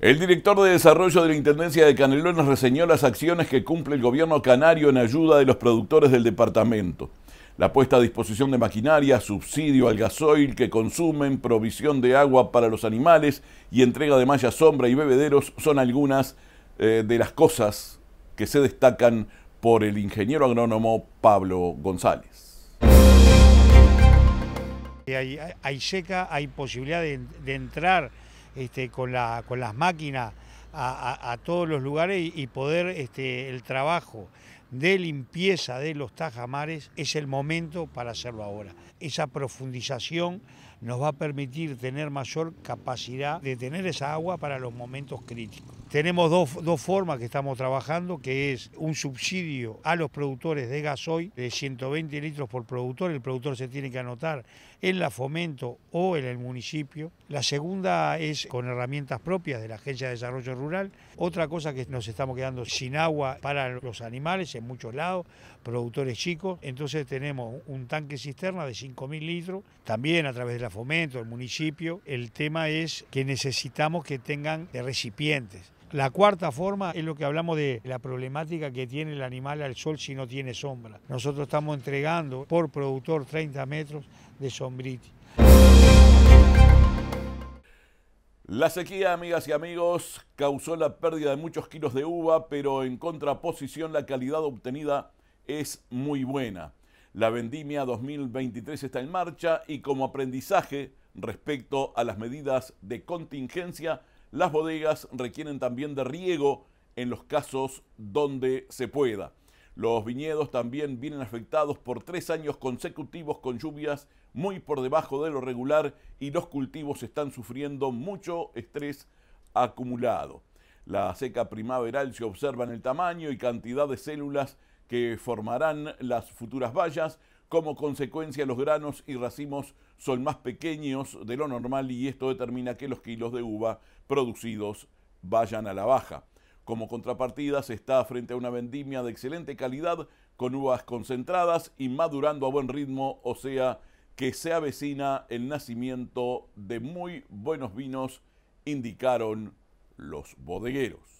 El director de Desarrollo de la Intendencia de Canelones reseñó las acciones que cumple el gobierno canario en ayuda de los productores del departamento. La puesta a disposición de maquinaria, subsidio al gasoil que consumen, provisión de agua para los animales y entrega de malla sombra y bebederos son algunas eh, de las cosas que se destacan por el ingeniero agrónomo Pablo González. Hay, seca, hay posibilidad de, entrar este, con, las máquinas a, todos los lugares y, poder este, el trabajo de limpieza de los tajamares, es el momento para hacerlo ahora. Esa profundización nos va a permitir tener mayor capacidad de tener esa agua para los momentos críticos. Tenemos dos, formas que estamos trabajando, que es un subsidio a los productores de gasoil de 120 litros por productor, el productor se tiene que anotar en la fomento o en el municipio. La segunda es con herramientas propias de la Agencia de Desarrollo Rural. Otra cosa que nos estamos quedando sin agua para los animales, muchos lados, productores chicos. Entonces tenemos un tanque cisterna de 5.000 litros, también a través de la fomento, el municipio. El tema es que necesitamos que tengan recipientes. La cuarta forma es lo que hablamos de la problemática que tiene el animal al sol si no tiene sombra. Nosotros estamos entregando por productor 30 metros de sombriti. La sequía, amigas y amigos, causó la pérdida de muchos kilos de uva, pero en contraposición la calidad obtenida es muy buena. La vendimia 2023 está en marcha y como aprendizaje respecto a las medidas de contingencia, las bodegas requieren también de riego en los casos donde se pueda. Los viñedos también vienen afectados por tres años consecutivos con lluvias muy por debajo de lo regular y los cultivos están sufriendo mucho estrés acumulado. La seca primaveral se observa en el tamaño y cantidad de células que formarán las futuras vallas. Como consecuencia, los granos y racimos son más pequeños de lo normal y esto determina que los kilos de uva producidos vayan a la baja. Como contrapartida, se está frente a una vendimia de excelente calidad, con uvas concentradas y madurando a buen ritmo, o sea que se avecina el nacimiento de muy buenos vinos, indicaron los bodegueros.